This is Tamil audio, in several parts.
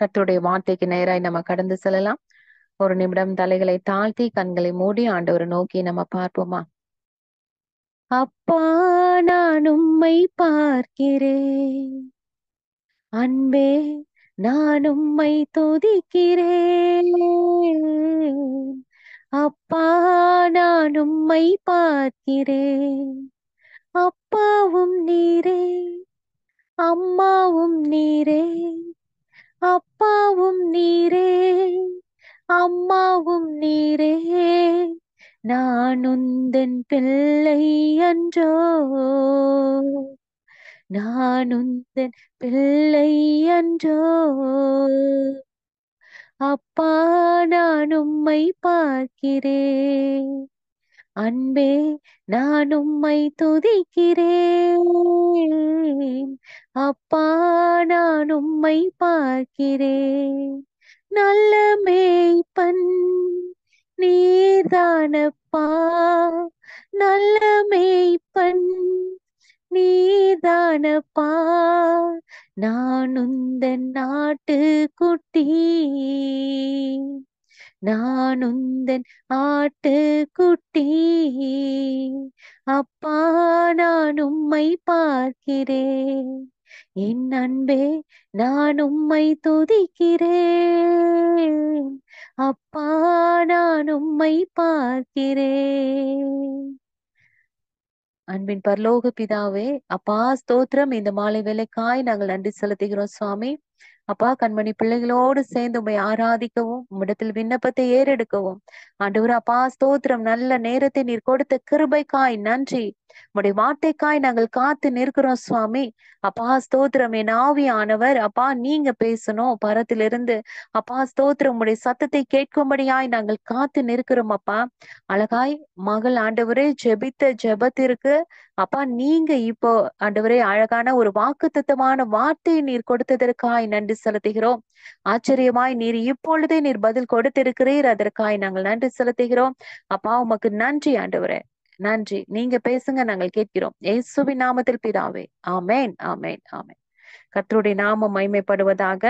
கத்துடைய வார்த்தைக்கு நேராய் நம்ம கடந்து செல்லலாம் ஒரு நிமிடம் தலைகளை தாழ்த்தி கண்களை மூடி ஒரு நோக்கி நம்ம பார்ப்போமா அப்பா நான் உம்மை பார்க்கிறேன் அன்பே நான் உம்மை துதிக்கிறேன் அப்பா நான் உம்மை பார்க்கிறேன் அப்பாவும் நீரே அம்மாவும் நீரே அப்பாவும் நீரே அம்மாவும் நீரே நான் உந்தன் பிள்ளை அன்றோ நான் உந்தன் பிள்ளை அன்றோ அப்பா நான் உம்மை பார்க்கிறேன் அன்பே நான் உம்மை துதிக்கிறேன் அப்பா நான் உம்மை பார்க்கிறேன் நல்ல மேய்ப்பன் நீதானப்பா நல்ல மேய்ப்பன் நீதானப்பா நான் உந்த நாட்டு குட்டி நானுந்தன் ஆட்டு குட்டி அப்பா நான் உம்மை பார்க்கிறேன் என் அன்பே நான் உம்மை துதிக்கிறேன் அப்பா நான் உம்மை பார்க்கிறேன் அன்பின் பரலோக பிதாவே அப்பா ஸ்தோத்திரம் இந்த மாலை வேலைக்காய் நாங்கள் நன்றி செலுத்துகிறோம் சுவாமி அப்பா கண்மணி பிள்ளைகளோடு சேர்ந்து உண்மை ஆராதிக்கவும் உம்மிடத்தில் விண்ணப்பத்தை ஏறெடுக்கவும் ஆண்டவர் அப்பா ஸ்தோத்திரம் நல்ல நேரத்தை நீர் கொடுத்த கிருபைக்காய் நன்றி உடைய வார்த்தைக்காய் நாங்கள் காத்து நிற்கிறோம் சுவாமி அப்பா ஸ்தோத்திரம் என் ஆவியானவர் அப்பா நீங்க பேசணும் பரத்திலிருந்து அப்பா ஸ்தோத்திரம் உடைய சத்தத்தை கேட்கும்படியாய் நாங்கள் காத்து நிற்கிறோம் அப்பா அழகாய் மகள் ஆண்டவரே ஜெபித்த ஜெபத்திற்கு அப்பா நீங்க இப்போ ஆண்டவரே அழகான ஒரு வாக்கு தத்துவமான வார்த்தை நீர் கொடுத்ததற்காய் நன்றி செலுத்துகிறோம் ஆச்சரியமாய் நீர் இப்பொழுதே நீர் பதில் கொடுத்திருக்கிறீர் அதற்காய் நாங்கள் நன்றி செலுத்துகிறோம் அப்பா உமக்கு நன்றி ஆண்டவரே நன்றி நீங்க பேசுங்க நாங்கள் கேட்கிறோம் ஏசுவி நாமத்தில் பிதாவே ஆமேன் ஆமேன் ஆமேன் கத்தருடைய நாமம் மைமைப்படுவதாக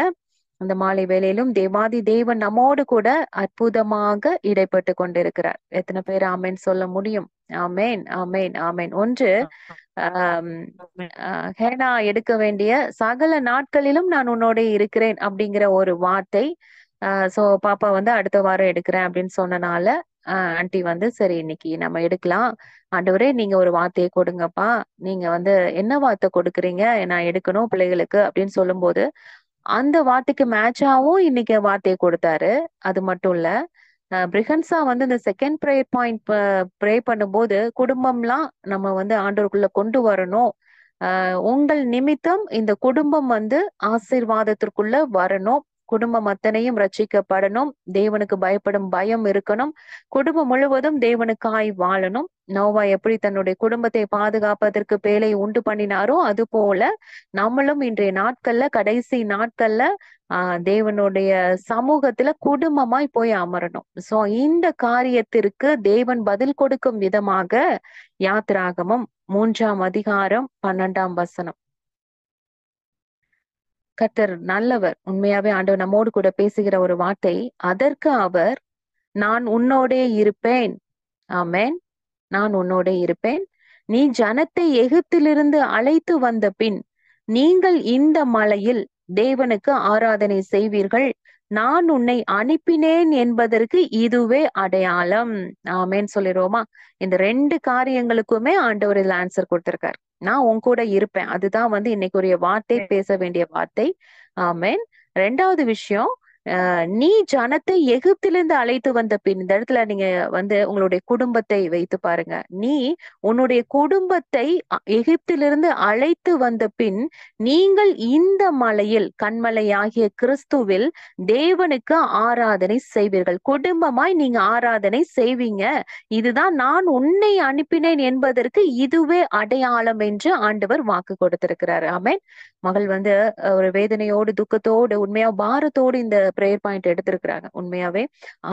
அந்த மாலை வேலையிலும் தேவாதி தேவன் நம்மோடு கூட அற்புதமாக இடைப்பட்டு கொண்டிருக்கிறார் எத்தனை பேர் ஆமேன் சொல்ல முடியும் ஆமேன் ஆமேன் ஆமேன் ஒன்று ஹேனா எடுக்க வேண்டிய சகல நாட்களிலும் நான் உன்னோட இருக்கிறேன் அப்படிங்கிற ஒரு வார்த்தை சோ பாப்பா வந்து அடுத்த வாரம் எடுக்கிறேன் அப்படின்னு சொன்னனால ஆண்டி வந்து சரி இன்னைக்கு நம்ம எடுக்கலாம் ஆண்டவரே நீங்க ஒரு வார்த்தையை கொடுங்கப்பா நீங்க வந்து என்ன வார்த்தை கொடுக்குறீங்க நான் எடுக்கணும் பிள்ளைகளுக்கு அப்படின்னு சொல்லும் போது அந்த வார்த்தைக்கு மேட்சாவும் இன்னைக்கு வார்த்தையை கொடுத்தாரு அது மட்டும் இல்ல பிரிகன்சா வந்து இந்த செகண்ட் ப்ரேயர் பாயிண்ட் ப்ரே பண்ணும்போது குடும்பம்லாம் நம்ம வந்து ஆண்டோருக்குள்ள கொண்டு வரணும் உங்கள் நிமித்தம் இந்த குடும்பம் வந்து ஆசீர்வாதத்திற்குள்ள வரணும் குடும்பம் அத்தனையும் ரட்சிக்கப்படணும் தேவனுக்கு பயப்படும் பயம் இருக்கணும் குடும்பம் முழுவதும் தேவனுக்காய் வாழணும் நோவா எப்படி தன்னுடைய குடும்பத்தை பாதுகாப்பதற்கு பேலை உண்டு பண்ணினாரோ அது போல நம்மளும் இன்றைய நாட்கள்ல கடைசி நாட்கள்ல ஆஹ் தேவனுடைய சமூகத்துல குடும்பமாய் போய் அமரணும் சோ இந்த காரியத்திற்கு தேவன் பதில் கொடுக்கும் விதமாக யாத்ராகமும் மூன்றாம் அதிகாரம் பன்னெண்டாம் வசனம் கத்தர் நல்லவர் உண்மையாவே ஆண்டவர் நம்மோடு கூட பேசுகிற ஒரு வார்த்தை அதற்கு அவர் நான் உன்னோடே இருப்பேன் ஆமேன் நான் உன்னோடே இருப்பேன் நீ ஜனத்தை எகிப்திலிருந்து அழைத்து வந்த பின் நீங்கள் இந்த மலையில் தேவனுக்கு ஆராதனை செய்வீர்கள் நான் உன்னை அனுப்பினேன் என்பதற்கு இதுவே அடையாளம் ஆமேன்னு சொல்லிடுவோமா இந்த ரெண்டு காரியங்களுக்குமே ஆண்டவர் இதுல ஆன்சர் கொடுத்திருக்காரு நான் உன் கூட இருப்பேன் அதுதான் வந்து இன்னைக்குரிய வார்த்தை பேச வேண்டிய வார்த்தை ஆமேன் ரெண்டாவது விஷயம் நீ ஜனத்தை எகிப்திலிருந்து அழைத்து வந்த பின் இந்த இடத்துல நீங்க வந்து உங்களுடைய குடும்பத்தை வைத்து பாருங்க நீ உன்னுடைய குடும்பத்தை எகிப்திலிருந்து அழைத்து வந்த பின் நீங்கள் இந்த மலையில் கண்மலையாகிய கிறிஸ்துவில் தேவனுக்கு ஆராதனை செய்வீர்கள் குடும்பமாய் நீங்க ஆராதனை செய்வீங்க இதுதான் நான் உன்னை அனுப்பினேன் என்பதற்கு இதுவே அடையாளம் என்று ஆண்டவர் வாக்கு கொடுத்திருக்கிறார் ஆமேன் மகள் வந்து ஒரு வேதனையோடு துக்கத்தோடு உண்மையா பாரத்தோடு இந்த பிரேயர் பாயிண்ட் எடுத்திருக்கிறாங்க உண்மையாவே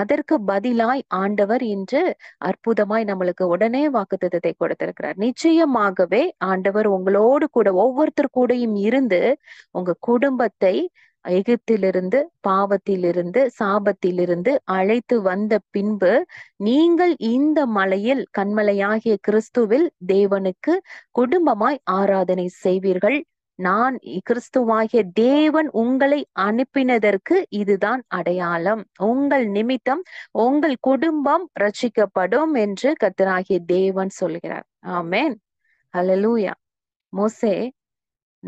அதற்கு பதிலாய் ஆண்டவர் இன்று அற்புதமாய் நம்மளுக்கு உடனே திட்டத்தை கொடுத்திருக்கிறார் நிச்சயமாகவே ஆண்டவர் உங்களோடு கூட ஒவ்வொருத்தர் கூடயும் இருந்து உங்க குடும்பத்தை எகிப்திலிருந்து பாவத்திலிருந்து சாபத்திலிருந்து அழைத்து வந்த பின்பு நீங்கள் இந்த மலையில் கண்மலையாகிய கிறிஸ்துவில் தேவனுக்கு குடும்பமாய் ஆராதனை செய்வீர்கள் நான் கிறிஸ்துவாகிய தேவன் உங்களை அனுப்பினதற்கு இதுதான் அடையாளம் உங்கள் நிமித்தம் உங்கள் குடும்பம் ரட்சிக்கப்படும் என்று கத்தராகிய தேவன் சொல்கிறார் ஆமேன் ஹலலூயா மோசே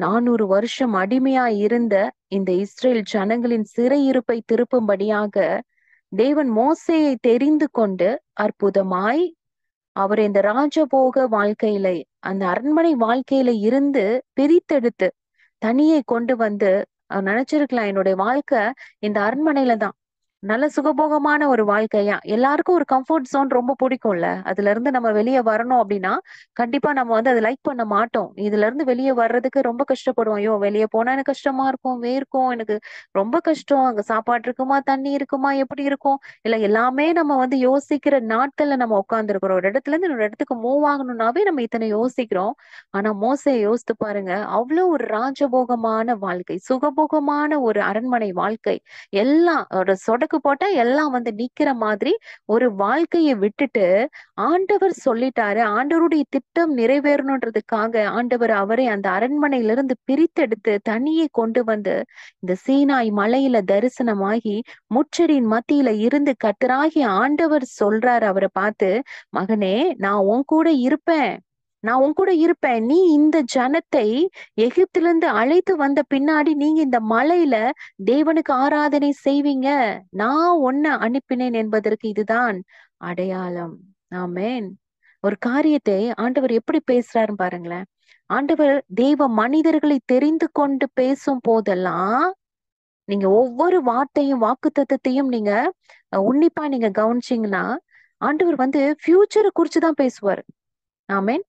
நானூறு வருஷம் அடிமையா இருந்த இந்த இஸ்ரேல் ஜனங்களின் சிறையிருப்பை திருப்பும்படியாக தேவன் மோசையை தெரிந்து கொண்டு அற்புதமாய் அவர் இந்த ராஜபோக வாழ்க்கையில அந்த அரண்மனை வாழ்க்கையில இருந்து பிரித்தெடுத்து தனியை கொண்டு வந்து நினைச்சிருக்கலாம் என்னுடைய வாழ்க்கை இந்த அரண்மனையில தான் நல்ல சுகபோகமான ஒரு வாழ்க்கையா எல்லாருக்கும் ஒரு கம்ஃபர்ட் சோன் ரொம்ப பிடிக்கும்ல அதுல இருந்து நம்ம வெளியே வரணும் அப்படின்னா கண்டிப்பா நம்ம வந்து அதை லைக் பண்ண மாட்டோம் இதுல இருந்து வெளியே வர்றதுக்கு ரொம்ப கஷ்டப்படுவோம் ஐயோ வெளியே போனா எனக்கு கஷ்டமா இருக்கும் வேர்க்கும் எனக்கு ரொம்ப கஷ்டம் அங்க சாப்பாடு இருக்குமா தண்ணி இருக்குமா எப்படி இருக்கும் இல்ல எல்லாமே நம்ம வந்து யோசிக்கிற நாட்கள்ல நம்ம உட்காந்துருக்கிறோம் ஒரு இடத்துல இருந்து இன்னொரு இடத்துக்கு மூவ் ஆகணும்னாவே நம்ம இத்தனை யோசிக்கிறோம் ஆனா மோசையை யோசித்து பாருங்க அவ்வளவு ஒரு ராஜபோகமான வாழ்க்கை சுகபோகமான ஒரு அரண்மனை வாழ்க்கை எல்லாம் ஒரு சொட கணக்கு போட்டா எல்லாம் வந்து நிக்கிற மாதிரி ஒரு வாழ்க்கையை விட்டுட்டு ஆண்டவர் சொல்லிட்டாரு ஆண்டவருடைய திட்டம் நிறைவேறணுன்றதுக்காக ஆண்டவர் அவரை அந்த அரண்மனையிலிருந்து பிரித்தெடுத்து தனியே கொண்டு வந்து இந்த சீனாய் மலையில தரிசனமாகி முச்சரின் மத்தியில இருந்து கத்தராகி ஆண்டவர் சொல்றாரு அவரை பார்த்து மகனே நான் உன் கூட இருப்பேன் நான் உன் கூட இருப்பேன் நீ இந்த ஜனத்தை எகிப்திலிருந்து அழைத்து வந்த பின்னாடி நீங்க இந்த மலையில தேவனுக்கு ஆராதனை செய்வீங்க நான் ஒன்ன அனுப்பினேன் என்பதற்கு இதுதான் அடையாளம் ஆமேன் ஒரு காரியத்தை ஆண்டவர் எப்படி பேசுறாரு பாருங்களேன் ஆண்டவர் தெய்வ மனிதர்களை தெரிந்து கொண்டு பேசும் போதெல்லாம் நீங்க ஒவ்வொரு வார்த்தையும் வாக்கு தத்துவத்தையும் நீங்க உன்னிப்பா நீங்க கவனிச்சீங்கன்னா ஆண்டவர் வந்து ஃபியூச்சரை குறிச்சு தான் பேசுவார் ஆமேன்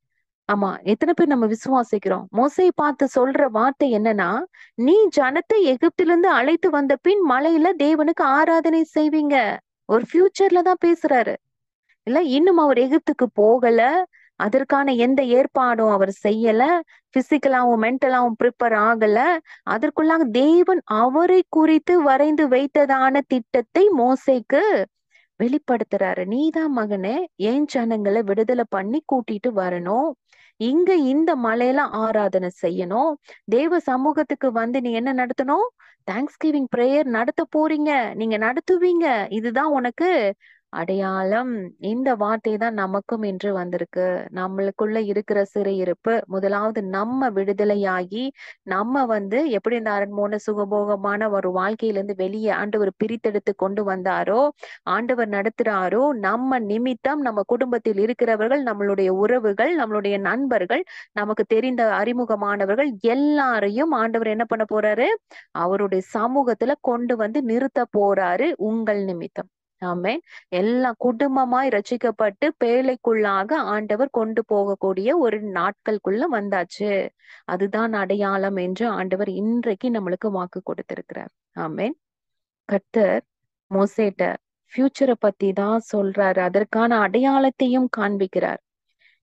ஆமா எத்தனை பேர் நம்ம விசுவாசிக்கிறோம் மோசையை பார்த்து சொல்ற வார்த்தை என்னன்னா நீ ஜனத்தை எகிப்திலிருந்து அழைத்து வந்த பின் மலையில தேவனுக்கு ஆராதனை செய்வீங்க ஒரு ஃபியூச்சர்ல தான் பேசுறாரு இல்ல இன்னும் அவர் எகிப்துக்கு போகல அதற்கான எந்த ஏற்பாடும் அவர் செய்யல பிசிக்கலாவும் மென்டலாவும் ப்ரிப்பேர் ஆகல அதற்குள்ளாக தேவன் அவரை குறித்து வரைந்து வைத்ததான திட்டத்தை மோசைக்கு வெளிப்படுத்துறாரு நீதான் மகனே ஏன் ஜனங்களை விடுதலை பண்ணி கூட்டிட்டு வரணும் இங்க இந்த மலையில ஆராதனை செய்யணும் தேவ சமூகத்துக்கு வந்து நீ என்ன நடத்தணும் தேங்க்ஸ் கிவிங் ப்ரேயர் நடத்த போறீங்க நீங்க நடத்துவீங்க இதுதான் உனக்கு அடையாளம் இந்த வார்த்தை தான் நமக்கும் இன்று வந்திருக்கு நம்மளுக்குள்ள இருக்கிற சிறையிருப்பு முதலாவது நம்ம விடுதலையாகி நம்ம வந்து எப்படி இந்த அரண்மோன சுகபோகமான ஒரு வாழ்க்கையிலிருந்து வெளியே ஆண்டவர் பிரித்தெடுத்து கொண்டு வந்தாரோ ஆண்டவர் நடத்துறாரோ நம்ம நிமித்தம் நம்ம குடும்பத்தில் இருக்கிறவர்கள் நம்மளுடைய உறவுகள் நம்மளுடைய நண்பர்கள் நமக்கு தெரிந்த அறிமுகமானவர்கள் எல்லாரையும் ஆண்டவர் என்ன பண்ண போறாரு அவருடைய சமூகத்துல கொண்டு வந்து நிறுத்த போறாரு உங்கள் நிமித்தம் ஆமேன் எல்லாம் குடும்பமாய் ரசிக்கப்பட்டு பேழைக்குள்ளாக ஆண்டவர் கொண்டு போகக்கூடிய ஒரு நாட்களுக்குள்ள வந்தாச்சு அதுதான் அடையாளம் என்று ஆண்டவர் இன்றைக்கு நம்மளுக்கு வாக்கு கொடுத்திருக்கிறார் ஆமேன் கர்த்தர் மோசேட்ட ஃபியூச்சரை பத்தி தான் சொல்றாரு அதற்கான அடையாளத்தையும் காண்பிக்கிறார்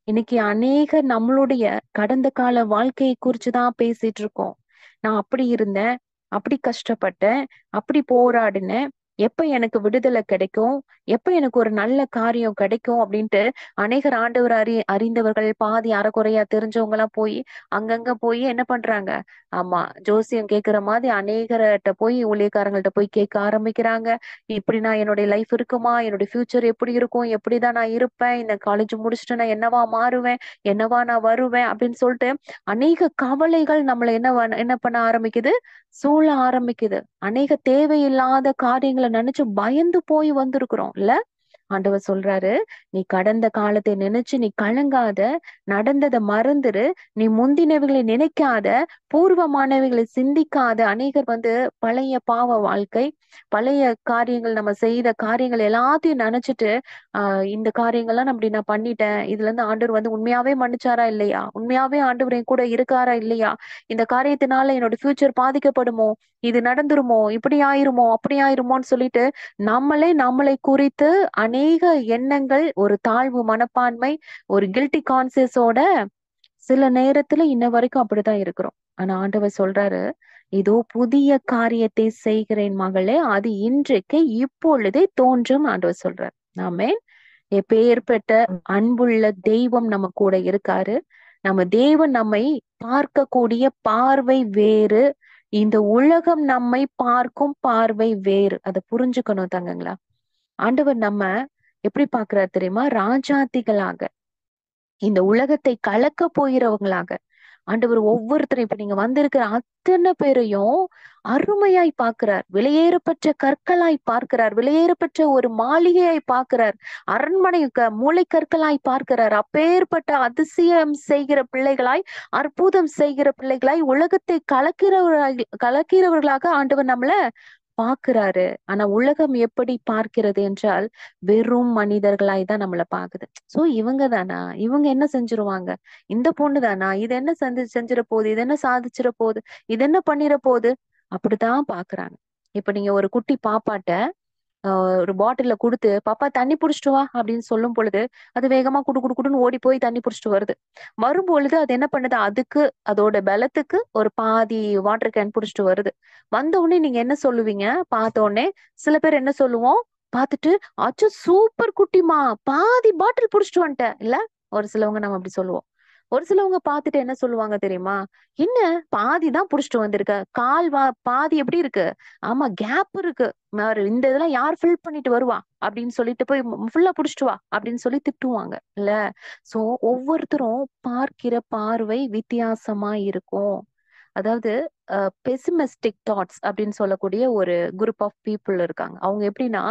இன்னைக்கு அநேக நம்மளுடைய கடந்த கால வாழ்க்கையை குறிச்சு தான் பேசிட்டு இருக்கோம் நான் அப்படி இருந்தேன் அப்படி கஷ்டப்பட்டேன் அப்படி போராடினேன் எப்ப எனக்கு விடுதலை கிடைக்கும் எப்ப எனக்கு ஒரு நல்ல காரியம் கிடைக்கும் அப்படின்ட்டு அநேகர் ஆண்டவர் அறி அறிந்தவர்கள் பாதி அறக்குறையா தெரிஞ்சவங்க எல்லாம் போய் அங்கங்க போய் என்ன பண்றாங்க ஆமா ஜோசியம் கேக்குற மாதிரி அநேகர்கிட்ட போய் ஊழியக்காரங்கள்ட்ட போய் கேட்க ஆரம்பிக்கிறாங்க இப்படி நான் என்னுடைய லைஃப் இருக்குமா என்னுடைய ஃபியூச்சர் எப்படி இருக்கும் எப்படிதான் நான் இருப்பேன் இந்த காலேஜ் முடிச்சுட்டு நான் என்னவா மாறுவேன் என்னவா நான் வருவேன் அப்படின்னு சொல்லிட்டு அநேக கவலைகள் நம்மளை என்ன என்ன பண்ண ஆரம்பிக்குது சூழ ஆரம்பிக்குது அநேக தேவையில்லாத காரியங்களை நினைச்சு பயந்து போய் வந்திருக்கிறோம் இல்ல ஆண்டவர் சொல்றாரு நீ கடந்த காலத்தை நினைச்சு நீ கலங்காத நடந்ததை மறந்துரு நீ முந்தினவைகளை நினைக்காத பூர்வமானவைகளை சிந்திக்காத அநேகர் வந்து பழைய பாவ வாழ்க்கை பழைய காரியங்கள் நம்ம செய்த காரியங்கள் எல்லாத்தையும் நினைச்சிட்டு ஆஹ் இந்த காரியங்கள்லாம் அப்படி நான் பண்ணிட்டேன் இதுல இருந்து ஆண்டவர் வந்து உண்மையாவே மன்னிச்சாரா இல்லையா உண்மையாவே ஆண்டவர் என் கூட இருக்காரா இல்லையா இந்த காரியத்தினால என்னோட ஃபியூச்சர் பாதிக்கப்படுமோ இது நடந்துருமோ இப்படி ஆயிருமோ அப்படி ஆயிருமோன்னு சொல்லிட்டு நம்மளே நம்மளை குறித்து அநேக எண்ணங்கள் ஒரு தாழ்வு மனப்பான்மை ஒரு கில்ட்டி கான்சியஸோட சில நேரத்துல இன்ன வரைக்கும் அப்படிதான் இருக்கிறோம் ஆனா ஆண்டவர் சொல்றாரு இதோ புதிய காரியத்தை செய்கிறேன் மகளே அது இன்றைக்கு இப்பொழுதே தோன்றும் ஆண்டவர் சொல்றார் நாமே பெற்ற அன்புள்ள தெய்வம் நம்ம கூட இருக்காரு நம்ம தேவன் நம்மை பார்க்கக்கூடிய பார்வை வேறு இந்த உலகம் நம்மை பார்க்கும் பார்வை வேறு அதை புரிஞ்சுக்கணும் தங்கங்களா ஆண்டவர் நம்ம எப்படி பாக்குறாரு தெரியுமா ராஜாத்திகளாக இந்த உலகத்தை கலக்க போகிறவங்களாக ஆண்டவர் ஒவ்வொருத்தரும் இப்ப நீங்க வந்திருக்கிற அத்தனை பேரையும் அருமையாய் பார்க்கிறார் விலையேறப்பட்ட கற்களாய் பார்க்கிறார் விலையேறப்பட்ட ஒரு மாளிகையாய் பார்க்கிறார் அரண்மனை மூளை கற்களாய் பார்க்கிறார் அப்பேற்பட்ட அதிசயம் செய்கிற பிள்ளைகளாய் அற்புதம் செய்கிற பிள்ளைகளாய் உலகத்தை கலக்கிறவர்களாய் கலக்கிறவர்களாக ஆண்டவர் நம்மள பாக்குறாரு ஆனா உலகம் எப்படி பார்க்கிறது என்றால் வெறும் மனிதர்களாய் தான் நம்மளை பாக்குது சோ இவங்க தானா இவங்க என்ன செஞ்சிருவாங்க இந்த பொண்ணு தானா இது என்ன செஞ்சு செஞ்சிட போகுது இது என்ன சாதிச்சிட போகுது இது என்ன பண்ணிட போகுது அப்படிதான் பாக்குறாங்க இப்ப நீங்க ஒரு குட்டி பாப்பாட்ட ஒரு பாட்டில கொடுத்து பாப்பா தண்ணி புடிச்சிட்டு வா அப்படின்னு சொல்லும் பொழுது அது வேகமா குடு குடு குடுன்னு ஓடி போய் தண்ணி புடிச்சிட்டு வருது வரும்பொழுது அது என்ன பண்ணுது அதுக்கு அதோட பலத்துக்கு ஒரு பாதி வாட்டர் கேன் புடிச்சிட்டு வருது வந்த உடனே நீங்க என்ன சொல்லுவீங்க பார்த்த உடனே சில பேர் என்ன சொல்லுவோம் பார்த்துட்டு அச்சோ சூப்பர் குட்டிமா பாதி பாட்டில் புடிச்சிட்டு வந்துட்டேன் இல்ல ஒரு சிலவங்க நம்ம அப்படி சொல்லுவோம் ஒரு சிலவங்க பாத்துட்டு என்ன சொல்லுவாங்க தெரியுமா என்ன பாதி தான் புடிச்சிட்டு வந்திருக்க கால் வா பாதி எப்படி இருக்கு ஆமா கேப் இருக்கு இந்த இதெல்லாம் யார் ஃபில் பண்ணிட்டு வருவா அப்படின்னு சொல்லிட்டு போய் ஃபுல்லா புடிச்சிட்டு வா அப்படின்னு சொல்லி திட்டுவாங்க இல்ல சோ ஒவ்வொருத்தரும் பார்க்கிற பார்வை வித்தியாசமா இருக்கும் அதாவது பெசிமிஸ்டிக் தாட்ஸ் அப்படின்னு சொல்லக்கூடிய ஒரு குரூப் ஆஃப் பீப்புள் இருக்காங்க அவங்க எப்படின்னா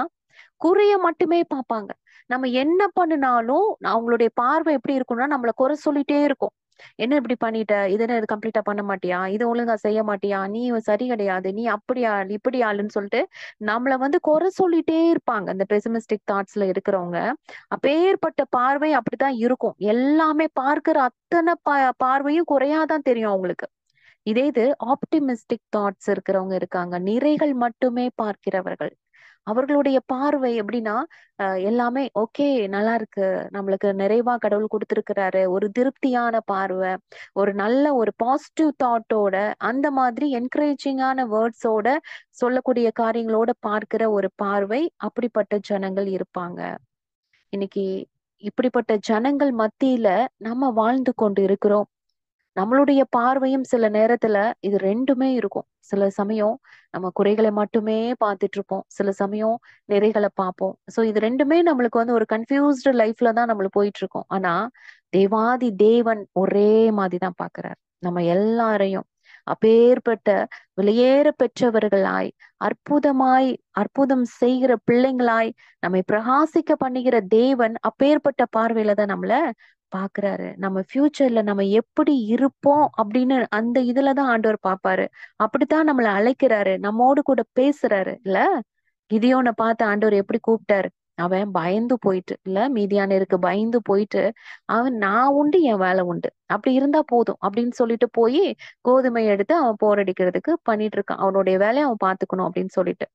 குறைய மட்டுமே பார்ப்பாங்க நம்ம என்ன பண்ணினாலும் அவங்களுடைய பார்வை எப்படி இருக்கும்னா நம்மளை குறை சொல்லிட்டே இருக்கும் என்ன இப்படி பண்ணிட்ட இது என்ன இது கம்ப்ளீட்டா பண்ண மாட்டியா இது ஒழுங்கா செய்ய மாட்டியா நீ சரி கிடையாது நீ அப்படி ஆள் இப்படி ஆளுன்னு சொல்லிட்டு நம்மள வந்து குறை சொல்லிட்டே இருப்பாங்க அந்த பெசிமிஸ்டிக் தாட்ஸ்ல இருக்கிறவங்க அப்பேற்பட்ட பார்வை அப்படிதான் இருக்கும் எல்லாமே பார்க்கிற அத்தனை ப பார்வையும் குறையாதான் தெரியும் அவங்களுக்கு இதே இது ஆப்டிமிஸ்டிக் தாட்ஸ் இருக்கிறவங்க இருக்காங்க நிறைகள் மட்டுமே பார்க்கிறவர்கள் அவர்களுடைய பார்வை எப்படின்னா எல்லாமே ஓகே நல்லா இருக்கு நம்மளுக்கு நிறைவா கடவுள் கொடுத்துருக்கிறாரு ஒரு திருப்தியான பார்வை ஒரு நல்ல ஒரு பாசிட்டிவ் தாட்டோட அந்த மாதிரி என்கரேஜிங்கான வேர்ட்ஸோட சொல்லக்கூடிய காரியங்களோட பார்க்கிற ஒரு பார்வை அப்படிப்பட்ட ஜனங்கள் இருப்பாங்க இன்னைக்கு இப்படிப்பட்ட ஜனங்கள் மத்தியில நம்ம வாழ்ந்து கொண்டு இருக்கிறோம் நம்மளுடைய பார்வையும் சில நேரத்துல இது ரெண்டுமே இருக்கும் சில சமயம் நம்ம குறைகளை மட்டுமே பார்த்துட்டு இருப்போம் சில சமயம் நிறைகளை பார்ப்போம் ஸோ இது ரெண்டுமே நம்மளுக்கு வந்து ஒரு கன்ஃபியூஸ்டு லைஃப்ல தான் நம்மளுக்கு போயிட்டு இருக்கோம் ஆனா தேவாதி தேவன் ஒரே மாதிரி தான் பாக்குறாரு நம்ம எல்லாரையும் அப்பேற்பட்ட வெளியேற பெற்றவர்களாய் அற்புதமாய் அற்புதம் செய்கிற பிள்ளைங்களாய் நம்மை பிரகாசிக்க பண்ணுகிற தேவன் அப்பேற்பட்ட பார்வையில தான் நம்மள பாக்குறாரு நம்ம ஃபியூச்சர்ல நம்ம எப்படி இருப்போம் அப்படின்னு அந்த இதுலதான் ஆண்டவர் பாப்பாரு அப்படித்தான் நம்மளை அழைக்கிறாரு நம்மோடு கூட பேசுறாரு இல்ல கிதியோனை பார்த்து ஆண்டவர் எப்படி கூப்பிட்டாரு அவன் பயந்து போயிட்டு இல்ல மீதியான இருக்கு பயந்து போயிட்டு அவன் நான் உண்டு என் வேலை உண்டு அப்படி இருந்தா போதும் அப்படின்னு சொல்லிட்டு போய் கோதுமை எடுத்து அவன் போரடிக்கிறதுக்கு பண்ணிட்டு இருக்கான் அவனுடைய வேலையை அவன் பாத்துக்கணும் அப்படின்னு சொல்லிட்டு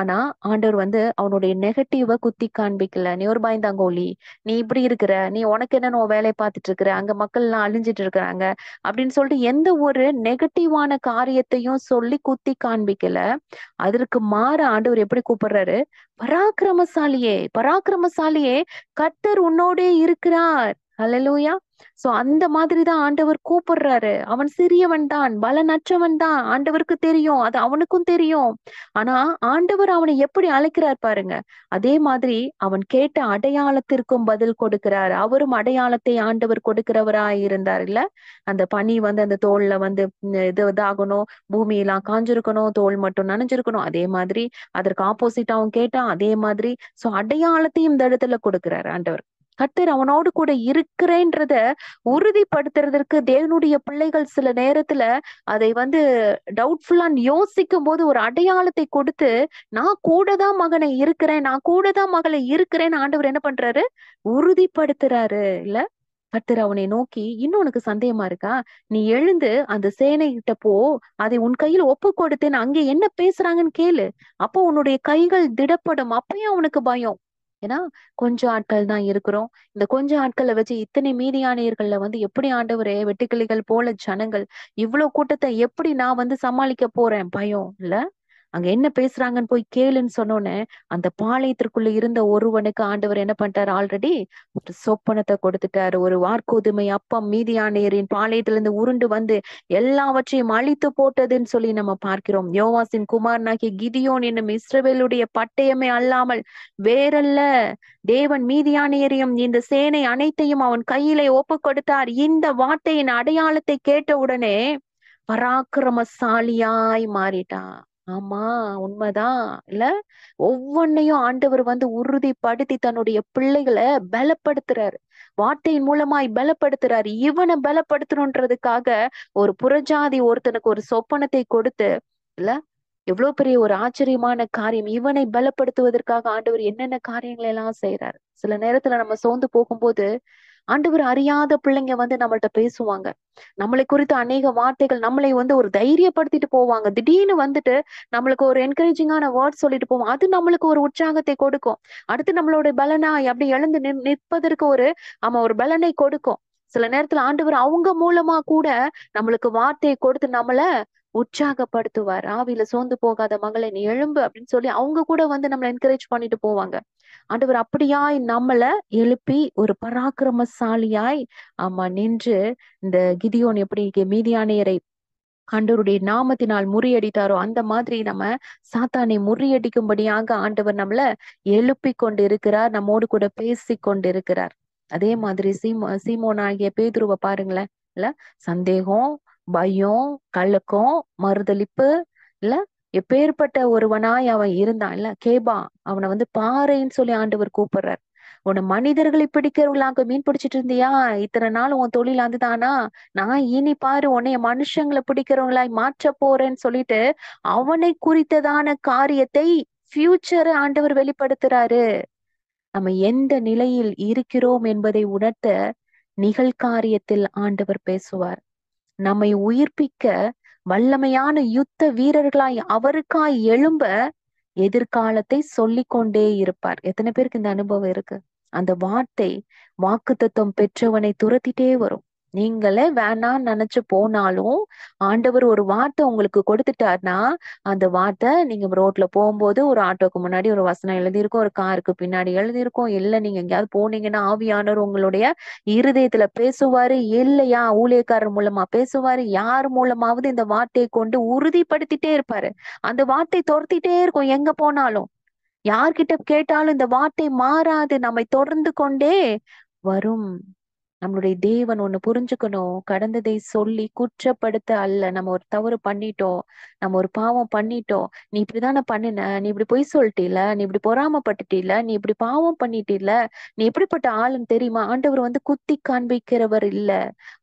ஆனா ஆண்டவர் வந்து அவனுடைய நெகட்டிவ குத்தி காண்பிக்கல நீ ஒரு பயந்தாங்கோலி நீ இப்படி இருக்கிற நீ உனக்கு என்ன உன் வேலையை பார்த்துட்டு இருக்கிற அங்க மக்கள் எல்லாம் அழிஞ்சிட்டு இருக்கிறாங்க அப்படின்னு சொல்லிட்டு எந்த ஒரு நெகட்டிவான காரியத்தையும் சொல்லி குத்தி காண்பிக்கல அதற்கு மாற ஆண்டவர் எப்படி கூப்பிடுறாரு பராக்கிரமசாலியே பராக்கிரமசாலியே கத்தர் உன்னோடே இருக்கிறார் அல்லலூயா சோ அந்த மாதிரிதான் ஆண்டவர் கூப்பிடுறாரு அவன் சிறியவன் தான் பலனற்றவன் தான் ஆண்டவருக்கு தெரியும் அது அவனுக்கும் தெரியும் ஆனா ஆண்டவர் அவனை எப்படி அழைக்கிறார் பாருங்க அதே மாதிரி அவன் கேட்ட அடையாளத்திற்கும் பதில் கொடுக்கிறார் அவரும் அடையாளத்தை ஆண்டவர் கொடுக்கிறவரா இருந்தார் இல்ல அந்த பனி வந்து அந்த தோல்ல வந்து இது இதாகணும் பூமியெல்லாம் காஞ்சிருக்கணும் தோல் மட்டும் நனைஞ்சிருக்கணும் அதே மாதிரி அதற்கு ஆப்போசிட் அவன் கேட்டான் அதே மாதிரி சோ அடையாளத்தையும் இந்த இடத்துல கொடுக்கிறார் ஆண்டவர் கத்தர் அவனோடு கூட இருக்கிறேன்றத உறுதிப்படுத்துறதற்கு தேவனுடைய பிள்ளைகள் சில நேரத்துல அதை வந்து டவுட்ஃபுல்லா யோசிக்கும் போது ஒரு அடையாளத்தை கொடுத்து நான் கூட தான் மகனை இருக்கிறேன் நான் கூட தான் மகளை இருக்கிறேன்னு ஆண்டவர் என்ன பண்றாரு உறுதிப்படுத்துறாரு இல்ல கர்த்தர் அவனை நோக்கி இன்னும் உனக்கு சந்தேகமா இருக்கா நீ எழுந்து அந்த சேனை கிட்ட போ அதை உன் கையில் ஒப்பு கொடுத்தேன் அங்கே என்ன பேசுறாங்கன்னு கேளு அப்போ உன்னுடைய கைகள் திடப்படும் அப்பயும் அவனுக்கு பயம் ஏன்னா கொஞ்சம் ஆட்கள் தான் இருக்கிறோம் இந்த கொஞ்சம் ஆட்களை வச்சு இத்தனை மீதியானியர்கள்ல வந்து எப்படி ஆண்டவரே வெட்டுக்கிளிகள் போல ஜனங்கள் இவ்வளவு கூட்டத்தை எப்படி நான் வந்து சமாளிக்க போறேன் பயம் இல்ல அங்க என்ன பேசுறாங்கன்னு போய் கேளுன்னு சொன்னோன்னே அந்த பாளையத்திற்குள்ள இருந்த ஒருவனுக்கு ஆண்டவர் என்ன பண்ணிட்டார் ஆல்ரெடி ஒரு சொப்பனத்தை கொடுத்துட்டாரு ஒரு வார்கோதுமை அப்பம் மீதியானேரின் பாளையத்திலிருந்து உருண்டு வந்து எல்லாவற்றையும் அழித்து போட்டதுன்னு சொல்லி நம்ம பார்க்கிறோம் யோவாசின் குமாரனாகிய கிதியோன் என்னும் இஸ்ரவேலுடைய பட்டயமே அல்லாமல் வேறல்ல தேவன் மீதியானேரியும் இந்த சேனை அனைத்தையும் அவன் கையிலே ஒப்பு கொடுத்தார் இந்த வார்த்தையின் அடையாளத்தை கேட்ட உடனே பராக்கிரமசாலியாய் மாறிட்டான் ஆமா உண்மைதான் இல்ல ஒவ்வொன்னையும் ஆண்டவர் வந்து உறுதிப்படுத்தி தன்னுடைய பிள்ளைகளை பலப்படுத்துறாரு வார்த்தையின் மூலமாய் பலப்படுத்துறாரு இவனை பலப்படுத்தணும்ன்றதுக்காக ஒரு புறஜாதி ஒருத்தனுக்கு ஒரு சொப்பனத்தை கொடுத்து இல்ல எவ்வளவு பெரிய ஒரு ஆச்சரியமான காரியம் இவனை பலப்படுத்துவதற்காக ஆண்டவர் என்னென்ன காரியங்களை எல்லாம் செய்யறாரு சில நேரத்துல நம்ம சோர்ந்து போகும்போது ஆண்டவர் அறியாத பிள்ளைங்க வந்து நம்மள்ட்ட பேசுவாங்க நம்மளை குறித்து அநேக வார்த்தைகள் நம்மளை வந்து ஒரு தைரியப்படுத்திட்டு போவாங்க திடீர்னு வந்துட்டு நம்மளுக்கு ஒரு என்கரேஜிங்கான வேர்ட் சொல்லிட்டு போவோம் அது நம்மளுக்கு ஒரு உற்சாகத்தை கொடுக்கும் அடுத்து நம்மளோட பலனாய் அப்படி எழுந்து நிற்பதற்கு ஒரு ஆமா ஒரு பலனை கொடுக்கும் சில நேரத்துல ஆண்டவர் அவங்க மூலமா கூட நம்மளுக்கு வார்த்தையை கொடுத்து நம்மள உற்சாகப்படுத்துவார் ஆவியில சோர்ந்து போகாத மகளை நீ எழும்பு அப்படின்னு சொல்லி அவங்க கூட வந்து நம்மளை என்கரேஜ் பண்ணிட்டு போவாங்க ஆண்டவர் அப்படியாய் நம்மள எழுப்பி ஒரு பராக்கிரமசாலியாய் ஆமா நின்று இந்த கிதியோன் எப்படி மீதியானையரை ஆண்டவருடைய நாமத்தினால் முறியடித்தாரோ அந்த மாதிரி நம்ம சாத்தானை முறியடிக்கும்படியாக ஆண்டவர் நம்மள எழுப்பி கொண்டு இருக்கிறார் நம்மோடு கூட பேசி கொண்டு இருக்கிறார் அதே மாதிரி சீமோ சீமோன் ஆகிய பேதுருவை பாருங்களேன் இல்ல சந்தேகம் பயம் கலக்கம் மறுதளிப்பு இல்ல எப்பேற்பட்ட ஒருவனாய் அவன் இருந்தான் இல்ல கேபா அவனை வந்து பாறைன்னு சொல்லி ஆண்டவர் கூப்பிடுறார் உன்னை மனிதர்களை பிடிக்கிறவங்களாக்க மீன் பிடிச்சிட்டு இருந்தியா இத்தனை நாள் உன் தொழில் அதுதானா நான் இனி பாரு உன்னைய மனுஷங்களை பிடிக்கிறவங்களாய் மாற்ற போறேன்னு சொல்லிட்டு அவனை குறித்ததான காரியத்தை ஃபியூச்சரை ஆண்டவர் வெளிப்படுத்துறாரு நம்ம எந்த நிலையில் இருக்கிறோம் என்பதை உணர்த்த நிகழ்காரியத்தில் ஆண்டவர் பேசுவார் நம்மை உயிர்ப்பிக்க வல்லமையான யுத்த வீரர்களாய் அவருக்காய் எழும்ப எதிர்காலத்தை சொல்லி கொண்டே இருப்பார் எத்தனை பேருக்கு இந்த அனுபவம் இருக்கு அந்த வார்த்தை வாக்குத்தம் பெற்றவனை துரத்திட்டே வரும் நீங்களே வேணாம்னு நினைச்சு போனாலும் ஆண்டவர் ஒரு வார்த்தை உங்களுக்கு கொடுத்துட்டார்னா அந்த வார்த்தை நீங்க ரோட்ல போகும்போது ஒரு ஆட்டோக்கு முன்னாடி ஒரு வசனம் எழுதியிருக்கும் ஒரு காருக்கு பின்னாடி எழுதியிருக்கும் இல்ல நீங்க எங்கேயாவது போனீங்கன்னா ஆவியானவர் உங்களுடைய இருதயத்துல பேசுவாரு இல்லையா ஊழியக்காரர் மூலமா பேசுவாரு யார் மூலமாவது இந்த வார்த்தையை கொண்டு உறுதிப்படுத்திட்டே இருப்பாரு அந்த வார்த்தை துரத்திட்டே இருக்கும் எங்க போனாலும் யார்கிட்ட கேட்டாலும் இந்த வார்த்தை மாறாது நம்மை தொடர்ந்து கொண்டே வரும் நம்மளுடைய தேவன் ஒண்ணு புரிஞ்சுக்கணும் கடந்ததை சொல்லி குற்றப்படுத்த அல்ல நம்ம ஒரு தவறு பண்ணிட்டோம் நம்ம ஒரு பாவம் பண்ணிட்டோம் நீ இப்படிதானே பண்ணின நீ இப்படி பொய் சொல்லிட்டீல நீ இப்படி பொறாமப்பட்டுட்டீல நீ இப்படி பாவம் பண்ணிட்டீல நீ எப்படிப்பட்ட ஆளுன்னு தெரியுமா ஆண்டவர் வந்து குத்தி காண்பிக்கிறவர் இல்ல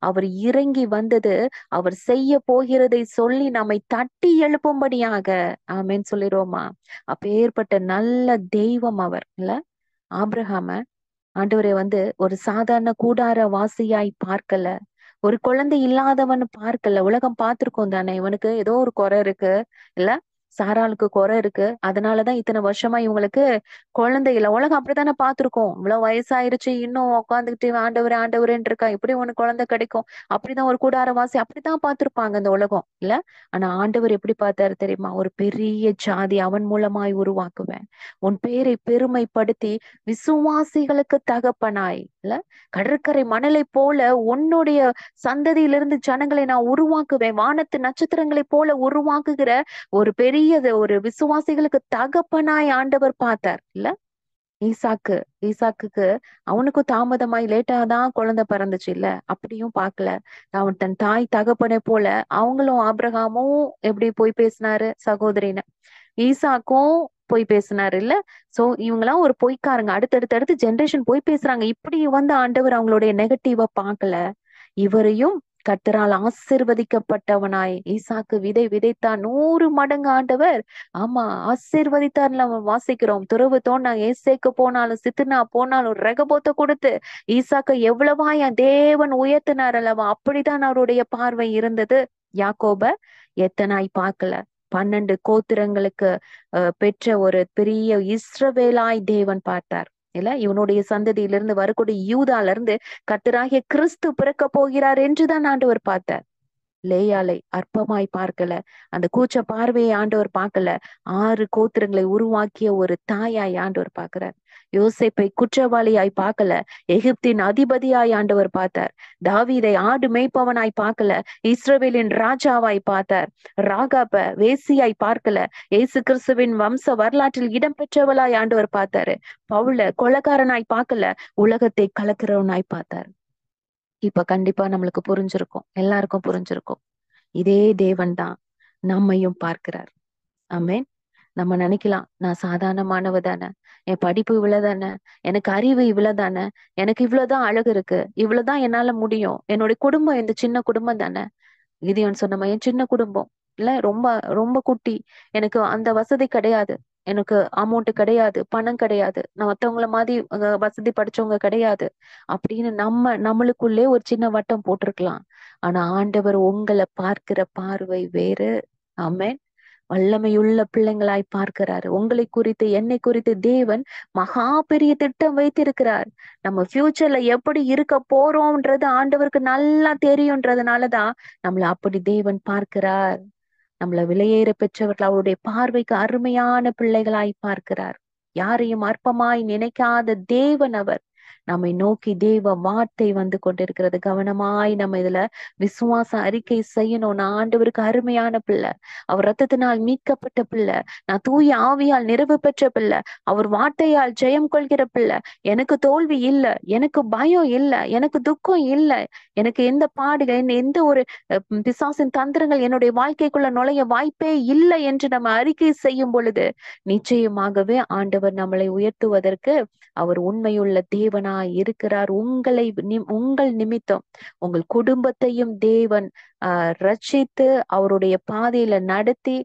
அவர் இறங்கி வந்தது அவர் செய்ய போகிறதை சொல்லி நம்மை தட்டி எழுப்பும்படியாக ஆமேன்னு சொல்லிடுவோமா அப்பேற்பட்ட நல்ல தெய்வம் அவர் இல்ல ஆப்ரஹாம ஆண்டவரே வந்து ஒரு சாதாரண கூடார வாசியாய் பார்க்கல ஒரு குழந்தை இல்லாதவன் பார்க்கல உலகம் பார்த்திருக்கோம் தானே இவனுக்கு ஏதோ ஒரு குறை இருக்கு இல்ல சாராளுக்கு குறை இருக்கு அதனாலதான் இத்தனை வருஷமா இவங்களுக்கு குழந்தை இல்ல உலகம் அப்படித்தானே பாத்துருக்கோம் இவ்வளவு வயசாயிருச்சு இன்னும் உட்காந்துக்கிட்டு ஆண்டவர் ஆண்டவரேன் இருக்கா இப்படி ஒண்ணு குழந்தை கிடைக்கும் அப்படிதான் ஒரு வாசி அப்படித்தான் பார்த்திருப்பாங்க இந்த உலகம் இல்ல ஆனா ஆண்டவர் எப்படி பார்த்தாரு தெரியுமா ஒரு பெரிய ஜாதி அவன் மூலமாய் உருவாக்குவேன் உன் பேரை பெருமைப்படுத்தி விசுவாசிகளுக்கு தகப்பனாய் இல்ல கடற்கரை மணலை போல உன்னுடைய சந்ததியிலிருந்து ஜனங்களை நான் உருவாக்குவேன் வானத்து நட்சத்திரங்களை போல உருவாக்குகிற ஒரு பெரிய பெரியது ஒரு விசுவாசிகளுக்கு தகப்பனாய் ஆண்டவர் பார்த்தார் இல்ல ஈசாக்கு ஈசாக்குக்கு அவனுக்கும் தாமதமாய் லேட்டாதான் குழந்தை பிறந்துச்சு இல்ல அப்படியும் பாக்கல அவன் தன் தாய் தகப்பனை போல அவங்களும் ஆபிரகாமும் எப்படி போய் பேசினாரு சகோதரின்னு ஈசாக்கும் போய் பேசினாரு இல்ல சோ இவங்கெல்லாம் ஒரு பொய்க்காரங்க அடுத்தடுத்தடுத்து ஜென்ரேஷன் போய் பேசுறாங்க இப்படி வந்த ஆண்டவர் அவங்களுடைய நெகட்டிவா பாக்கல இவரையும் கத்தரால் ஆசிர்வதிக்கப்பட்டவனாய் ஈசாக்கு விதை விதைத்தான் நூறு மடங்கு ஆண்டவர் ஆமா ஆசிர்வதித்தார் நம்ம வாசிக்கிறோம் துறவு தோணா ஏசேக்கு போனாலும் சித்துனா போனாலும் ரகபோத்த கொடுத்து ஈசாக்க எவ்வளவா என் தேவன் உயர்த்தினார் அல்லவா அப்படிதான் அவருடைய பார்வை இருந்தது யாக்கோப எத்தனாய் பார்க்கல பன்னெண்டு கோத்திரங்களுக்கு பெற்ற ஒரு பெரிய இஸ்ரவேலாய் தேவன் பார்த்தார் இல்ல இவனுடைய சந்ததியிலிருந்து வரக்கூடிய யூதால இருந்து கத்தராகிய கிறிஸ்து பிறக்க போகிறார் என்றுதான் ஆண்டவர் பார்த்தார் லேயாலை அற்பமாய் பார்க்கல அந்த கூச்ச பார்வையை ஆண்டவர் பார்க்கல ஆறு கோத்திரங்களை உருவாக்கிய ஒரு தாயாய் ஆண்டவர் பார்க்கிறார் யோசேப்பை குற்றவாளியாய் பார்க்கல எகிப்தின் அதிபதியாய் ஆண்டவர் பார்த்தார் தாவீதை ஆடு மேய்ப்பவனாய் பார்க்கல இஸ்ரவேலின் ராஜாவாய் பார்த்தார் ராகாப வேசியாய் பார்க்கல ஏசு கிறிஸ்துவின் வம்ச வரலாற்றில் இடம்பெற்றவளாய் ஆண்டவர் பார்த்தாரு பவுல கொலகாரனாய் பார்க்கல உலகத்தை கலக்கிறவனாய் பார்த்தார் இப்ப கண்டிப்பா நம்மளுக்கு புரிஞ்சிருக்கும் எல்லாருக்கும் புரிஞ்சிருக்கும் இதே தேவன் தான் நம்மையும் பார்க்கிறார் ஆமேன் நம்ம நினைக்கலாம் நான் சாதாரணமானவ தானே என் படிப்பு இவ்வளவுதானே எனக்கு அறிவு இவ்வளவுதானே எனக்கு இவ்வளவுதான் அழகு இருக்கு இவ்வளவுதான் என்னால முடியும் என்னுடைய குடும்பம் இந்த சின்ன குடும்பம் தானே இது கிதியோன் சொன்ன என் சின்ன குடும்பம் இல்ல ரொம்ப ரொம்ப குட்டி எனக்கு அந்த வசதி கிடையாது எனக்கு அமௌண்ட் கிடையாது பணம் கிடையாது நான் மற்றவங்கள மாதிரி வசதி படிச்சவங்க கிடையாது அப்படின்னு நம்ம நம்மளுக்குள்ளே ஒரு சின்ன வட்டம் போட்டிருக்கலாம் ஆனா ஆண்டவர் உங்களை பார்க்கிற பார்வை வேறு ஆமேன் வல்லமையுள்ள பிள்ளைங்களாய் பார்க்கிறாரு உங்களை குறித்து என்னை குறித்து தேவன் மகா பெரிய திட்டம் வைத்திருக்கிறார் நம்ம ஃபியூச்சர்ல எப்படி இருக்க போறோம்ன்றது ஆண்டவருக்கு நல்லா தெரியும்ன்றதுனாலதான் நம்மளை அப்படி தேவன் பார்க்கிறார் நம்மள விலையேற பெற்றவர்கள் அவருடைய பார்வைக்கு அருமையான பிள்ளைகளாய் பார்க்கிறார் யாரையும் அற்பமாய் நினைக்காத தேவன் அவர் நம்மை நோக்கி தேவ வார்த்தை வந்து கொண்டிருக்கிறது கவனமாய் நம்ம இதுல விசுவாச அறிக்கை செய்யணும் நான் ஆண்டவருக்கு அருமையான பிள்ளை அவர் ரத்தத்தினால் மீட்கப்பட்ட பிள்ளை நான் தூய ஆவியால் நிறைவு பெற்ற பிள்ளை அவர் வார்த்தையால் ஜெயம் கொள்கிற பிள்ளை எனக்கு தோல்வி இல்லை எனக்கு பயம் இல்லை எனக்கு துக்கம் இல்லை எனக்கு எந்த பாடுகள் எந்த ஒரு பிசாசின் தந்திரங்கள் என்னுடைய வாழ்க்கைக்குள்ள நுழைய வாய்ப்பே இல்லை என்று நம்ம அறிக்கை செய்யும் பொழுது நிச்சயமாகவே ஆண்டவர் நம்மளை உயர்த்துவதற்கு அவர் உண்மையுள்ள தேவனா தேவனாய் இருக்கிறார் உங்களை உங்கள் நிமித்தம் உங்கள் குடும்பத்தையும் தேவன் ஆஹ் ரட்சித்து அவருடைய பாதையில நடத்தி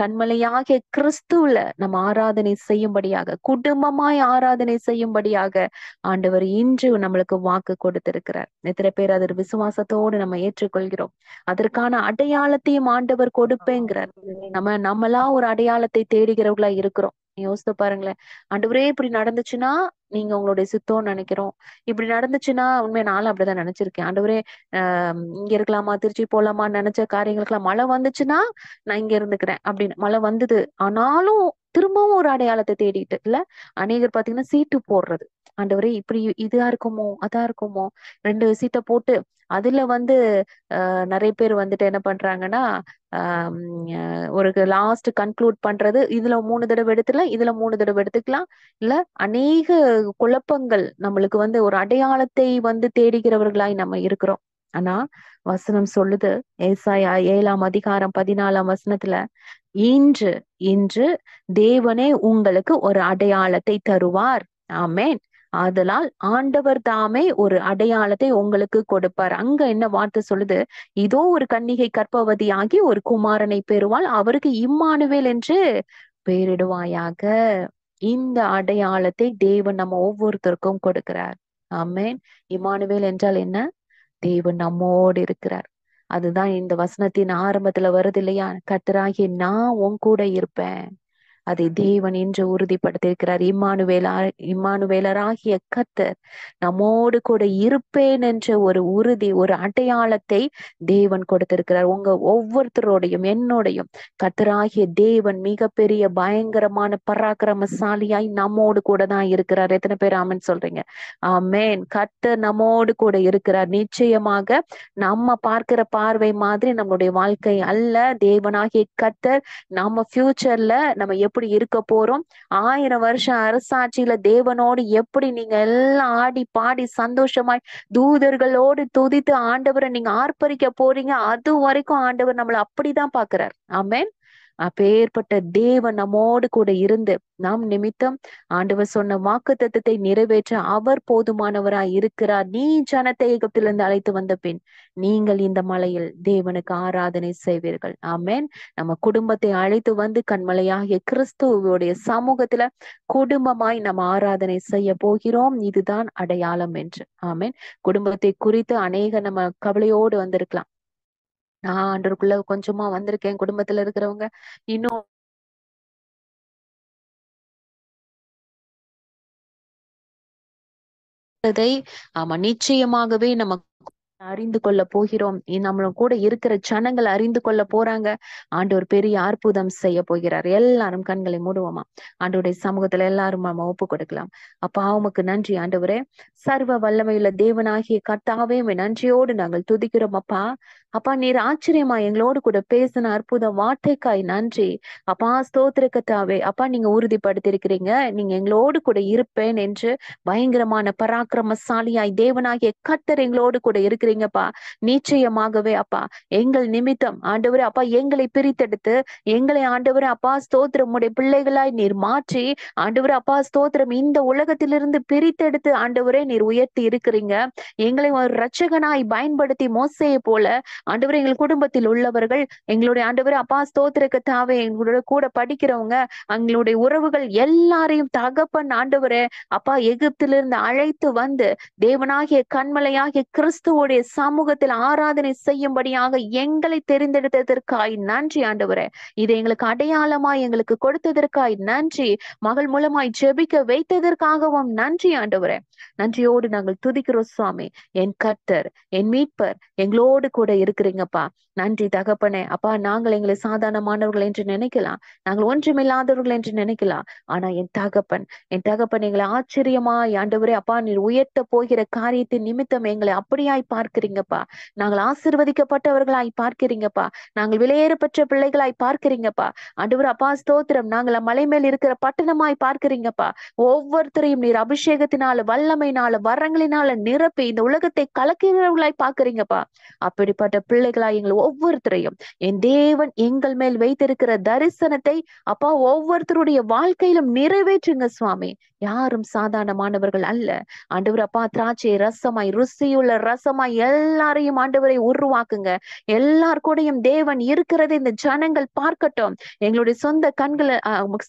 கண்மலையாகிய கிறிஸ்துவில நம்ம ஆராதனை செய்யும்படியாக குடும்பமாய் ஆராதனை செய்யும்படியாக ஆண்டவர் இன்று நம்மளுக்கு வாக்கு கொடுத்திருக்கிறார் எத்தனை பேர் அதர் விசுவாசத்தோடு நம்ம ஏற்றுக்கொள்கிறோம் அதற்கான அடையாளத்தையும் ஆண்டவர் கொடுப்பேங்கிறார் நம்ம நம்மளா ஒரு அடையாளத்தை தேடுகிறவர்களா இருக்கிறோம் யோசித்து பாருங்களேன் ஆண்டவரே இப்படி நடந்துச்சுன்னா நீங்க உங்களுடைய சித்தம் நினைக்கிறோம் இப்படி நடந்துச்சுன்னா உண்மை நானும் அப்படிதான் நினைச்சிருக்கேன் ஆண்டவரே ஆஹ் இங்க இருக்கலாமா திருச்சி போலாமா நினைச்ச காரியங்களுக்கெல்லாம் மழை வந்துச்சுன்னா நான் இங்க இருந்துக்கிறேன் அப்படின்னு மழை வந்தது ஆனாலும் திரும்பவும் ஒரு அடையாளத்தை தேடிட்டு இல்ல அநேகர் பாத்தீங்கன்னா சீட்டு போடுறது ஆண்டவரே இப்படி இதா இருக்குமோ அதா இருக்குமோ ரெண்டு விஷயத்த போட்டு அதுல வந்து நிறைய பேர் வந்துட்டு என்ன பண்றாங்கன்னா ஒரு லாஸ்ட் கன்க்ளூட் பண்றது இதுல மூணு தடவை எடுத்துக்கலாம் இதுல மூணு தடவை எடுத்துக்கலாம் இல்ல அநேக குழப்பங்கள் நம்மளுக்கு வந்து ஒரு அடையாளத்தை வந்து தேடுகிறவர்களாய் நம்ம இருக்கிறோம் ஆனா வசனம் சொல்லுது ஏசாயா ஏழாம் அதிகாரம் பதினாலாம் வசனத்துல இன்று இன்று தேவனே உங்களுக்கு ஒரு அடையாளத்தை தருவார் ஆமேன் ஆதலால் ஆண்டவர் தாமே ஒரு அடையாளத்தை உங்களுக்கு கொடுப்பார் அங்க என்ன வார்த்தை சொல்லுது இதோ ஒரு கன்னிகை கற்பவதியாகி ஒரு குமாரனை பெறுவாள் அவருக்கு இம்மானுவேல் என்று பெயரிடுவாயாக இந்த அடையாளத்தை தேவன் நம்ம ஒவ்வொருத்தருக்கும் கொடுக்கிறார் ஆமேன் இம்மானுவேல் என்றால் என்ன தேவன் நம்மோடு இருக்கிறார் அதுதான் இந்த வசனத்தின் ஆரம்பத்துல வருது இல்லையா கத்தராகி நான் உன் கூட இருப்பேன் அதை தேவன் என்று உறுதிப்படுத்தியிருக்கிறார் இம்மானுவேலா இம்மானுவேலராகிய கத்தர் நம்மோடு கூட இருப்பேன் என்ற ஒரு உறுதி ஒரு அடையாளத்தை தேவன் கொடுத்திருக்கிறார் உங்க ஒவ்வொருத்தரோடையும் என்னோடையும் கத்தராகிய தேவன் மிகப்பெரிய பயங்கரமான பராக்கிரமசாலியாய் நம்மோடு கூட தான் இருக்கிறார் எத்தனை பேர் ஆமன் சொல்றீங்க ஆமேன் கத்தர் நம்மோடு கூட இருக்கிறார் நிச்சயமாக நம்ம பார்க்கிற பார்வை மாதிரி நம்மளுடைய வாழ்க்கை அல்ல தேவனாகிய கத்தர் நம்ம ஃபியூச்சர்ல நம்ம எப்படி எப்படி இருக்க போறோம் ஆயிரம் வருஷம் அரசாட்சியில தேவனோடு எப்படி நீங்க எல்லாம் ஆடி பாடி சந்தோஷமாய் தூதர்களோடு துதித்து ஆண்டவரை நீங்க ஆர்ப்பரிக்க போறீங்க அது வரைக்கும் ஆண்டவர் நம்மளை அப்படிதான் பாக்குறார் ஆமேன் அப்பேற்பட்ட தேவன் நம்மோடு கூட இருந்து நாம் நிமித்தம் ஆண்டவர் சொன்ன வாக்கு தத்துவத்தை நிறைவேற்ற அவர் போதுமானவராய் இருக்கிறார் நீ ஜனத்தை எகிப்திலிருந்து அழைத்து வந்த பின் நீங்கள் இந்த மலையில் தேவனுக்கு ஆராதனை செய்வீர்கள் ஆமேன் நம்ம குடும்பத்தை அழைத்து வந்து கண்மலையாகிய கிறிஸ்துவோடைய சமூகத்துல குடும்பமாய் நம்ம ஆராதனை செய்ய போகிறோம் இதுதான் அடையாளம் என்று ஆமேன் குடும்பத்தை குறித்து அநேக நம்ம கவலையோடு வந்திருக்கலாம் நான் ஆண்டருக்குள்ள கொஞ்சமா வந்திருக்கேன் குடும்பத்துல இருக்கிறவங்க இன்னும் நிச்சயமாகவே நம்ம அறிந்து கொள்ள போகிறோம் நம்மளும் கூட இருக்கிற ஜனங்கள் அறிந்து கொள்ள போறாங்க ஆண்டவர் பெரிய அற்புதம் செய்ய போகிறார் எல்லாரும் கண்களை மூடுவோமா ஆண்டோடைய சமூகத்துல எல்லாரும் நம்ம ஒப்பு கொடுக்கலாம் அப்பா அவமுக்கு நன்றி ஆண்டவரே சர்வ வல்லமையுள்ள தேவனாகிய கர்த்தாவே நன்றியோடு நாங்கள் துதிக்கிறோம் அப்பா அப்பா நீர் ஆச்சரியமா எங்களோடு கூட பேசின அற்புத வார்த்தைக்காய் நன்றி அப்பா ஸ்தோத்திரக்கத்தாவே அப்பா நீங்க உறுதிப்படுத்திருக்கிறீங்க நீங்க எங்களோடு கூட இருப்பேன் என்று பயங்கரமான பராக்கிரமசாலியாய் தேவனாகிய கத்தர் எங்களோடு கூட இருக்கிற இருக்கிறீங்கப்பா நிச்சயமாகவே அப்பா எங்கள் நிமித்தம் ஆண்டவரே அப்பா எங்களை பிரித்தெடுத்து எங்களை ஆண்டவரே அப்பா ஸ்தோத்திரம் உடைய பிள்ளைகளாய் நீர் மாற்றி ஆண்டவரே அப்பா ஸ்தோத்திரம் இந்த உலகத்திலிருந்து பிரித்தெடுத்து ஆண்டவரே நீர் உயர்த்தி இருக்கிறீங்க எங்களை ஒரு ரட்சகனாய் பயன்படுத்தி மோசையை போல ஆண்டவரே எங்கள் குடும்பத்தில் உள்ளவர்கள் எங்களுடைய ஆண்டவரே அப்பா ஸ்தோத்திரக்கு தாவே எங்களோட கூட படிக்கிறவங்க எங்களுடைய உறவுகள் எல்லாரையும் தகப்பன் ஆண்டவரே அப்பா எகிப்திலிருந்து அழைத்து வந்து தேவனாகிய கண்மலையாகிய கிறிஸ்துவோடைய உம்முடைய சமூகத்தில் ஆராதனை செய்யும்படியாக எங்களை தெரிந்தெடுத்ததற்காய் நன்றி ஆண்டவரே இதை எங்களுக்கு அடையாளமாய் எங்களுக்கு கொடுத்ததற்காய் நன்றி மகள் மூலமாய் ஜெபிக்க வைத்ததற்காகவும் நன்றி ஆண்டவரே நன்றியோடு நாங்கள் துதிக்கிறோம் சுவாமி என் கர்த்தர் என் மீட்பர் எங்களோடு கூட இருக்கிறீங்கப்பா நன்றி தகப்பனே அப்பா நாங்கள் எங்களை சாதாரணமானவர்கள் என்று நினைக்கலாம் நாங்கள் ஒன்றுமில்லாதவர்கள் என்று நினைக்கலாம் ஆனா என் தகப்பன் என் தகப்பன் எங்களை ஆச்சரியமா ஆண்டவரே அப்பா நீர் உயர்த்த போகிற காரியத்தின் நிமித்தம் எங்களை அப்படியாய் பார்க்க பார்க்கிறீங்கப்பா நாங்கள் ஆசிர்வதிக்கப்பட்டவர்களாய் பார்க்கிறீங்கப்பா நாங்கள் விலையேற பெற்ற பிள்ளைகளாய் பார்க்கிறீங்கப்பா ஆண்டவர் அப்பா ஸ்தோத்திரம் நாங்கள் மலை மேல் இருக்கிற பட்டணமாய் பார்க்கிறீங்கப்பா ஒவ்வொருத்தரையும் நீர் அபிஷேகத்தினால வல்லமையினால வரங்களினால நிரப்பி இந்த உலகத்தை கலக்கிறவர்களாய் பார்க்கிறீங்கப்பா அப்படிப்பட்ட பிள்ளைகளாய் எங்கள் ஒவ்வொருத்தரையும் என் தேவன் எங்கள் மேல் வைத்திருக்கிற தரிசனத்தை அப்பா ஒவ்வொருத்தருடைய வாழ்க்கையிலும் நிறைவேற்றுங்க சுவாமி யாரும் சாதாரணமானவர்கள் அல்ல ஆண்டவர் அப்பா திராட்சை ரசமாய் ருசியுள்ள ரசமாய் எல்லாரையும் ஆண்டவரை உருவாக்குங்க எல்லாருக்கூடையும் தேவன் இருக்கிறதை இந்த ஜனங்கள் பார்க்கட்டும் எங்களுடைய சொந்த கண்களை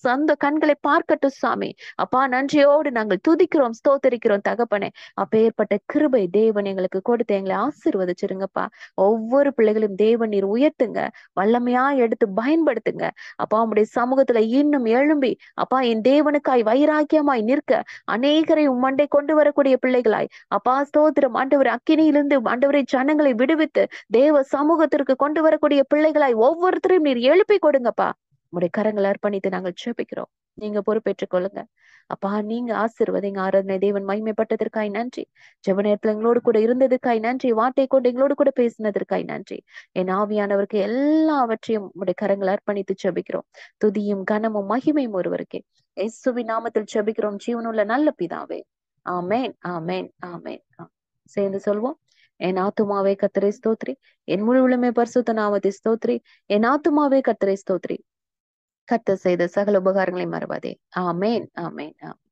சொந்த கண்களை பார்க்கட்டும் சுவாமி அப்பா நன்றியோடு நாங்கள் துதிக்கிறோம் ஸ்தோத்தரிக்கிறோம் தகப்பனே ஏற்பட்ட கிருபை தேவன் எங்களுக்கு கொடுத்து எங்களை ஆசிர்வதிச்சிருங்கப்பா ஒவ்வொரு பிள்ளைகளையும் தேவன் நீர் உயர்த்துங்க வல்லமையா எடுத்து பயன்படுத்துங்க அப்பா உடைய சமூகத்துல இன்னும் எழும்பி அப்பா என் தேவனுக்காய் வைராக்கியமாய் நிற்க அநேகரை மண்டை கொண்டு வரக்கூடிய பிள்ளைகளாய் அப்பா ஸ்தோத்திரம் ஆண்டவர் அக்கினியிலிருந்து ஆண்டவரை ஜனங்களை விடுவித்து தேவ சமூகத்திற்கு கொண்டு வரக்கூடிய பிள்ளைகளாய் ஒவ்வொருத்தரையும் நீர் எழுப்பி கொடுங்கப்பா உங்களுடைய கரங்களை அர்ப்பணித்து நாங்கள் சேப்பிக்கிறோம் நீங்க பொறுப்பேற்றுக் கொள்ளுங்க அப்பா நீங்க ஆசிர்வதிங்க ஆராதனை தேவன் மகிமைப்பட்டதற்காய் நன்றி ஜெப நேரத்துல எங்களோடு கூட இருந்ததுக்காய் நன்றி வார்த்தை கொண்டு எங்களோடு கூட பேசினதற்காய் நன்றி என் ஆவியானவருக்கு எல்லாவற்றையும் உடைய கரங்களை அர்ப்பணித்து செபிக்கிறோம் துதியும் கனமும் மகிமையும் ஒருவருக்கே எஸ்வி நாமத்தில் செபிக்கிறோம் ஜீவனுள்ள நல்ல பிதாவே ஆமேன் ஆமேன் ஆமேன் சேர்ந்து சொல்வோம் என் ஆத்துமாவே கத்தரை ஸ்தோத்ரி என் முழு உளமை பரிசுத்த நாமத்தை ஸ்தோத்ரி என் ஆத்துமாவே கத்தரை ஸ்தோத்ரி கத்த செய்த சகல உபகாரங்களை மறவாதே ஆமேன் ஆமேன் ஆமேன்